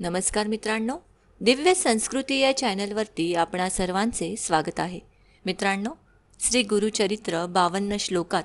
नमस्कार मित्रांनो दिव्य संस्कृती या चॅनलवरती आपणा सर्वांचे स्वागत आहे मित्रांनो श्री गुरुचरित्र बावन्न श्लोकात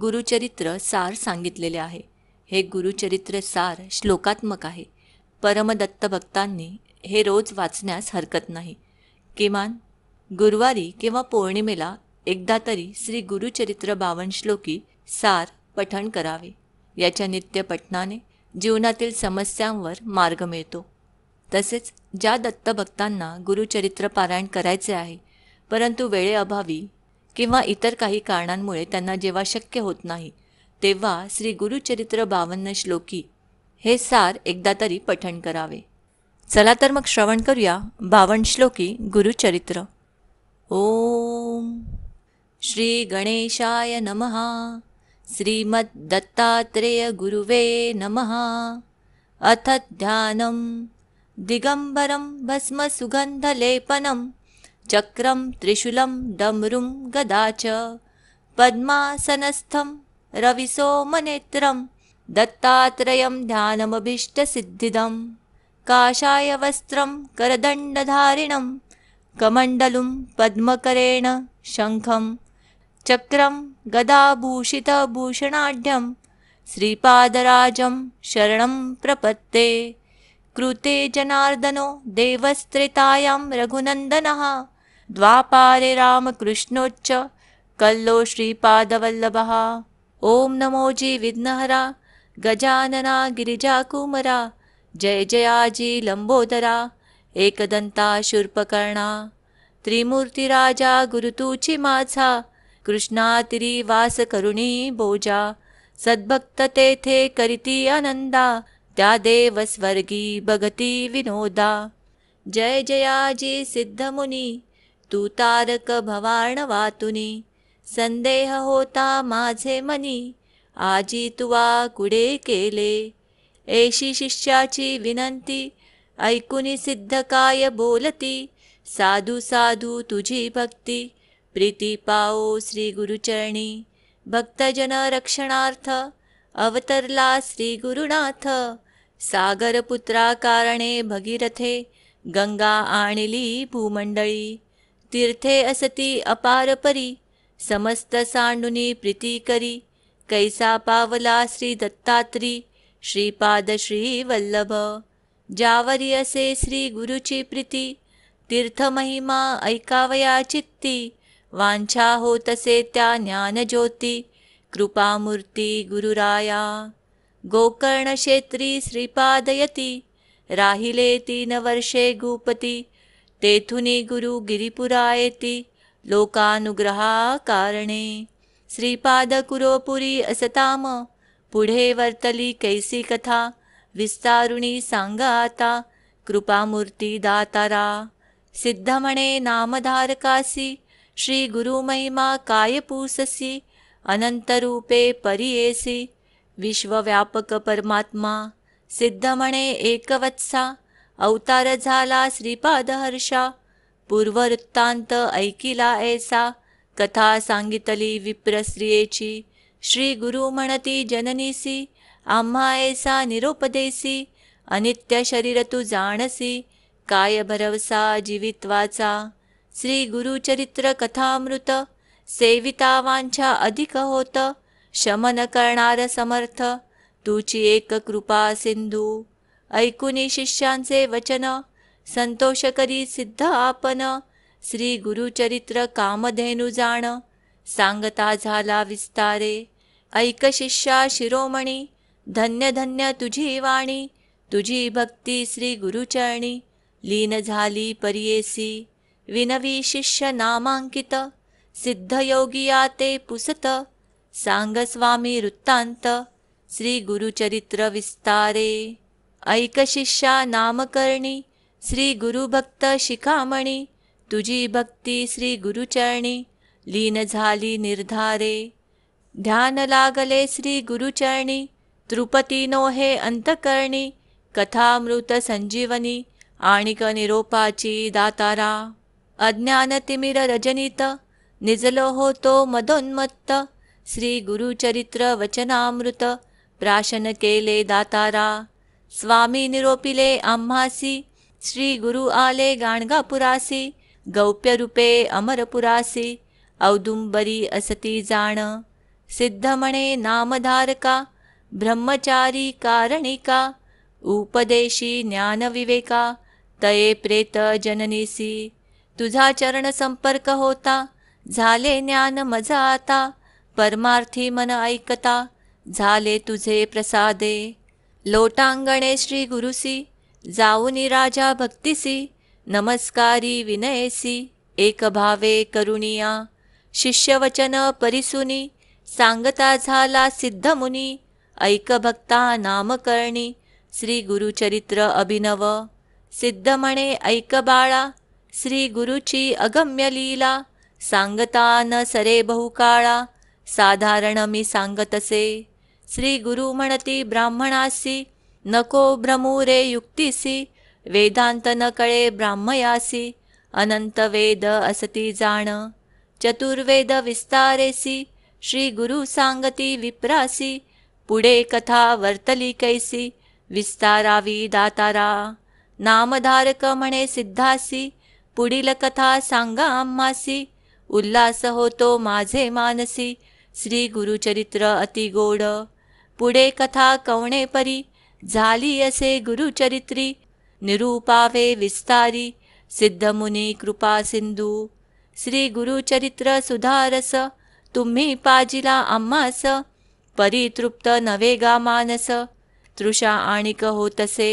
गुरुचरित्र सार सांगितलेले आहे हे गुरुचरित्र सार श्लोकात्मक आहे परमदत्त भक्तांनी हे रोज वाचण्यास हरकत नाही किमान गुरुवारी किंवा पौर्णिमेला एकदा तरी श्री गुरुचरित्र बावन श्लोकी सार पठण करावे याच्या नित्य पठणाने जीवनातील समस्यांवर मार्ग मिळतो तसेच ज्या दत्तभक्तांना गुरुचरित्र पारायण करायचे आहे परंतु वेळेअभावी किंवा इतर काही कारणांमुळे त्यांना जेव्हा शक्य होत नाही तेव्हा श्री गुरुचरित्र बावन्न श्लोकी हे सार एकदा तरी पठण करावे चला तर मग श्रवण करूया बावन श्लोकी गुरुचरित्र ओम श्री गणेशाय नमहा श्रीमद्दत्तात्रेय गुरुवे नमहा अथ ध्यानम दिगम्बरं भस्मसुगन्धलेपनं चक्रं त्रिशूलं डमरुं गदा च पद्मासनस्थं रविसोमनेत्रं दत्तात्रयं ध्यानमभीष्टसिद्धिदं काषायवस्त्रं वस्त्रं करदण्डधारिणं कमण्डलुं पद्मकरेण शङ्खं चक्रं गदाभूषितभूषणाढ्यं श्रीपादराजं शरणं प्रपत्ते कृते जनार्दनो देवस्त्रितायां रघुनन्दनः द्वापारे रामकृष्णोच्च कल्लो श्रीपादवल्लभः ॐ नमोजी विघ्नहरा गजानना गिरिजाकुमरा जय जयाजी लम्बोदरा एकदन्ता शूर्पकर्णा त्रिमूर्तिराजा गुरुतूची माझा कृष्णातिरी बोजा सद्भक्त तेथे आनंदा त्या देवस्वर्गी भगती विनोदा जय जयाजी सिद्धमुनी तू तारक भवाण वातुनी संदेह होता माझे मनी आजी तुवा कुडे केले ऐशी शिष्याची विनंती ऐकुनी सिद्धकाय बोलती साधू साधू तुझी भक्ती प्रीती पाओ श्री गुरुचरणी भक्तजन रक्षणार्थ अवतरला श्री गुरुनाथ पुत्रा कारणे भगीरथे गंगा आणली भूमंडळी तीर्थे असती अपारपरी समस्त सांडुनी प्रीती करी कैसा पावला श्री दत्तात्री श्रीपाद श्री वल्लभ जावरी असे श्री गुरुची प्रीती तीर्थमहिमा ऐकावया चित्ती वांछा होतसे त्या ज्ञानज्योती कृपामूर्ती गुरुराया गोकर्णक्षेत्री श्रीपादयति राहिले तीन वर्षे गूपति तेथुनि गुरुगिरिपुरायति लोकानुग्रहाकारणे श्रीपादकुरोपुरी असताम पुढे वर्तली कैसी कथा विस्तारुणी सांगा आता कृपामूर्ती दातारा सिद्धमणे नामधारकासी श्रीगुरुमहिमा कायपूससि अनन्तरूपे परियेसि विश्वव्यापक परमात्मा सिद्धमणे एकवत्सा अवतार झाला श्रीपाद हर्षा पूर्ववृत्तांत ऐकिला ऐसा कथा सांगितली विप्रस्त्रियेची श्री गुरु म्हणती जननीसी आम्हा ऐसा निरोपदेसी अनित्य शरीर तू जाणसी काय भरवसा जीवित्वाचा श्री चरित्र कथामृत सेविता वांछा अधिक होत शमन करणार समर्थ तुची एक कृपा सिंधू ऐकुनी शिष्यांचे वचन संतोष करी सिद्ध आपण श्री गुरुचरित्र कामधेनु जाण सांगता झाला विस्तारे ऐक शिष्या शिरोमणी धन्य धन्य तुझी वाणी तुझी भक्ती श्री गुरुचरणी लीन झाली परियेसी विनवी शिष्य नामांकित सिद्धयोगिया ते पुसत सांगस्वामी वृत्तांत श्री गुरुचरित्र विस्तारे ऐक शिष्या नामकर्णी श्री गुरुभक्त शिखामणी तुझी भक्ती श्री गुरुचरणी लीन झाली निर्धारे ध्यान लागले श्री गुरुचरणी तृपती नो हे अंतकर्णी कथामृत संजीवनी आणिक निरोपाची दातारा तिमिर रजनीत निजलो होतो मदोन्मत्त श्री गुरुचरित्र वचनामृत प्राशन केले दातारा स्वामी निरोपिले आम्हासी श्री गुरु आले गाणगापुरासी गौप्यरूपे अमरपुरासी औदुंबरी असती जाण सिद्धमणे नामधारका ब्रह्मचारी कारणिका उपदेशी ज्ञानविवेका तये प्रेत जननीसी तुझा चरण संपर्क होता झाले ज्ञान मजा आता परमार्थी मन ऐकता झाले तुझे प्रसादे लोटांगणे श्री गुरुसी जाऊनी राजा भक्तिसी नमस्कारी विनयसी एक भावे करुणिया शिष्यवचन परिसुनी सांगता झाला सिद्धमुनी ऐक भक्ता नामकर्णी श्री गुरुचरित्र अभिनव सिद्ध म्हणे ऐक बाळा श्री गुरुची अगम्य लीला सांगता न सरे बहुकाळा साधारण मी सांगतसे श्री गुरु म्हणती ब्राह्मणासी नको भ्रमूरे युक्तीसी वेदांत न कळे ब्राह्मयासी अनंत वेद असती जाण चतुर्वेद विस्तारेसी श्री गुरु सांगती विप्रासी पुढे कथा वर्तली कैसी विस्तारावी दातारा नामधारक म्हणे सिद्धासी पुढील कथा सांगा आम्हासी उल्लास होतो माझे मानसी श्री गुरुचरित्र अति गोड पुढे कथा कवणे परी झाली असे गुरुचरित्री निरूपावे विस्तारी सिद्धमुनी कृपा सिंधू श्री गुरुचरित्र सुधारस तुम्ही पाजिला अम्मास परितृप्त नवेगा मानस तृषा आणिक होतसे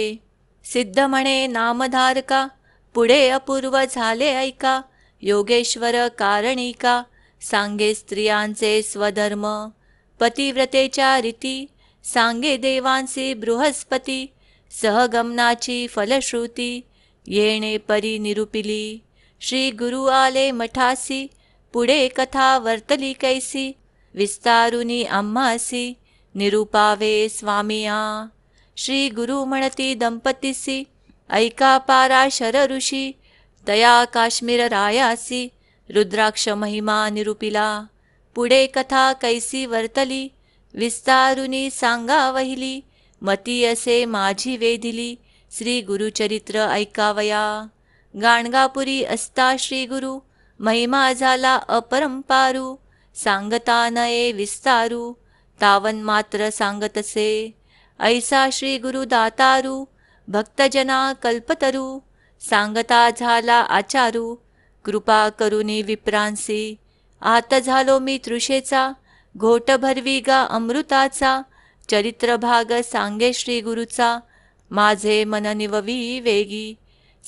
सिद्ध म्हणे नामधारका पुढे अपूर्व झाले ऐका योगेश्वर कारणिका सांगे स्त्रियांचे स्वधर्म पतिव्रतेच्या रीती सांगे देवांचे बृहस्पती सहगमनाची फलश्रुती येणे परी निरुपिली श्री गुरु आले मठासी पुढे कथा वर्तली कैसी विस्तारुनी अम्मासी, निरुपावे स्वामिया श्री गुरु म्हणती दंपतीसी ऐका पारा शर ऋषी तया काश्मीर रायासी रुद्राक्ष महिमा निरूपिला पुढे कथा कैसी वर्तली विस्तारुनी सांगा वहिली मती असे माझी वेधिली श्री गुरुचरित्र ऐकावया गाणगापुरी असता श्री गुरु महिमा झाला अपरंपारू सांगता नये विस्तारु, तावन मात्र सांगतसे ऐसा श्री गुरु दातारू भक्तजना कल्पतरु सांगता झाला आचारु कृपा करुनी विप्रांसी आत झालो मी तृषेचा घोट भरवी गा अमृताचा चरित्र भाग सांगे श्री गुरुचा माझे मननिववी वेगी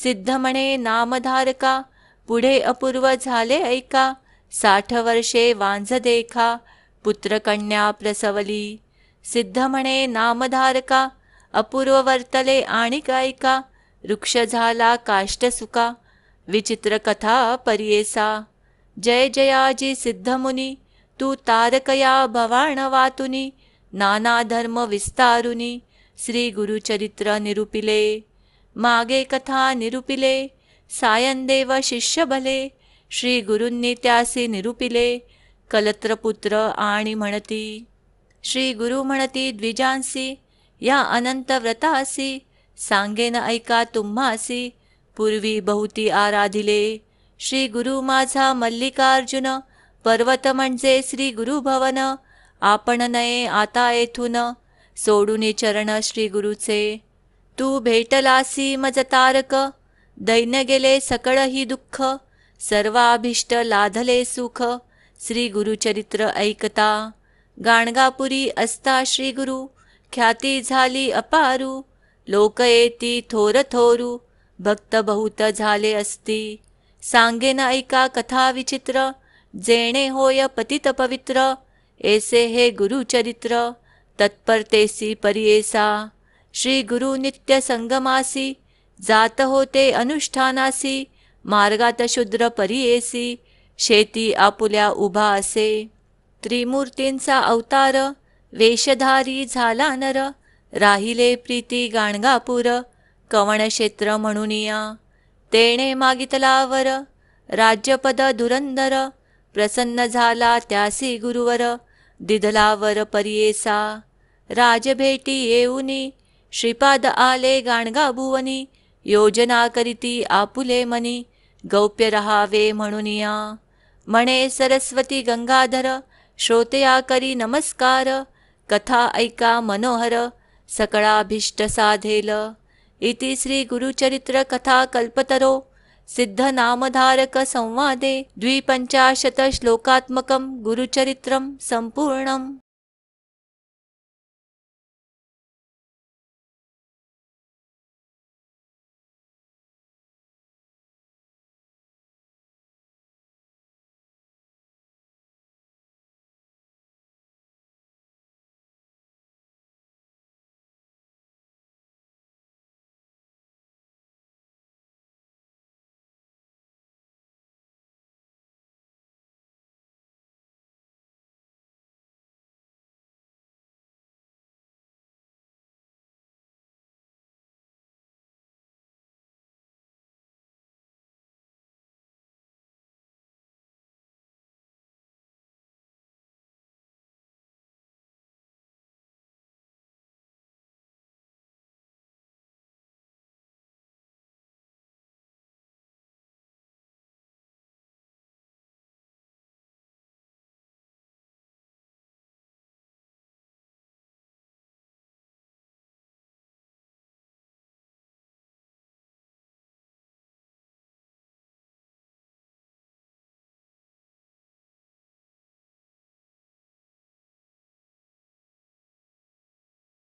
सिद्ध म्हणे नामधारका पुढे अपूर्व झाले ऐका साठ वर्षे वांझ देखा पुत्रकन्या प्रसवली सिद्ध म्हणे नामधारका अपूर्व वर्तले आणि गायिका वृक्ष झाला काष्टसुका विचित्र कथा परियेसा जय जयाजी सिद्धमुनी तू तारकया भवाण वातुनी नाना धर्म विस्तारुनी श्री गुरुचरित्र निरूपिले मागे कथा निरूपिले सायनदेव शिष्य भले श्री गुरुंनी त्यासी निरूपिले कलत्रपुत्र आणि म्हणती श्री गुरु म्हणती द्विजांसी या अनंत व्रतासी सांगेन ऐका तुम्हासी पूर्वी बहुती आराधिले श्री गुरु माझा मल्लिकार्जुन पर्वत म्हणजे श्री गुरु भवन आपण नये आता येथून सोडून चरण श्री गुरुचे तू भेटलासी मज तारक दैन गेले सकळ ही दुःख सर्वाभिष्ट लाधले सुख श्री गुरुचरित्र ऐकता गाणगापुरी असता श्री गुरु ख्याती झाली अपारू लोक येती थोर थोरू भक्त बहुत झाले असती सांगे ना ऐका कथा विचित्र जेणे होय पतित पवित्र एसे हे गुरुचरित्र तेसी परियेसा श्री गुरु नित्य संगमासी जात होते अनुष्ठानासी मार्गात शुद्र परियेसी शेती आपुल्या उभा असे त्रिमूर्तींचा अवतार वेशधारी झाला नर राहिले प्रीती गाणगापूर कवणक्षेत्र म्हणूनिया तेणे मागितलावर राज्यपद धुरंधर प्रसन्न झाला त्यासी गुरुवर दिधलावर परियेसा राजभेटी येऊनी श्रीपाद आले गाणगा भुवनी योजना करीती आपुले मनी गौप्य रहावे म्हणूनिया म्हणे सरस्वती गंगाधर श्रोतया करी नमस्कार कथा ऐका मनोहर सकळाभीष्ट साधेल इति श्री गुरुचरित्र कथा कल्पतरो नामधारक संवादे श्लोकात्मकं गुरुचरित्रं सम्पूर्णम्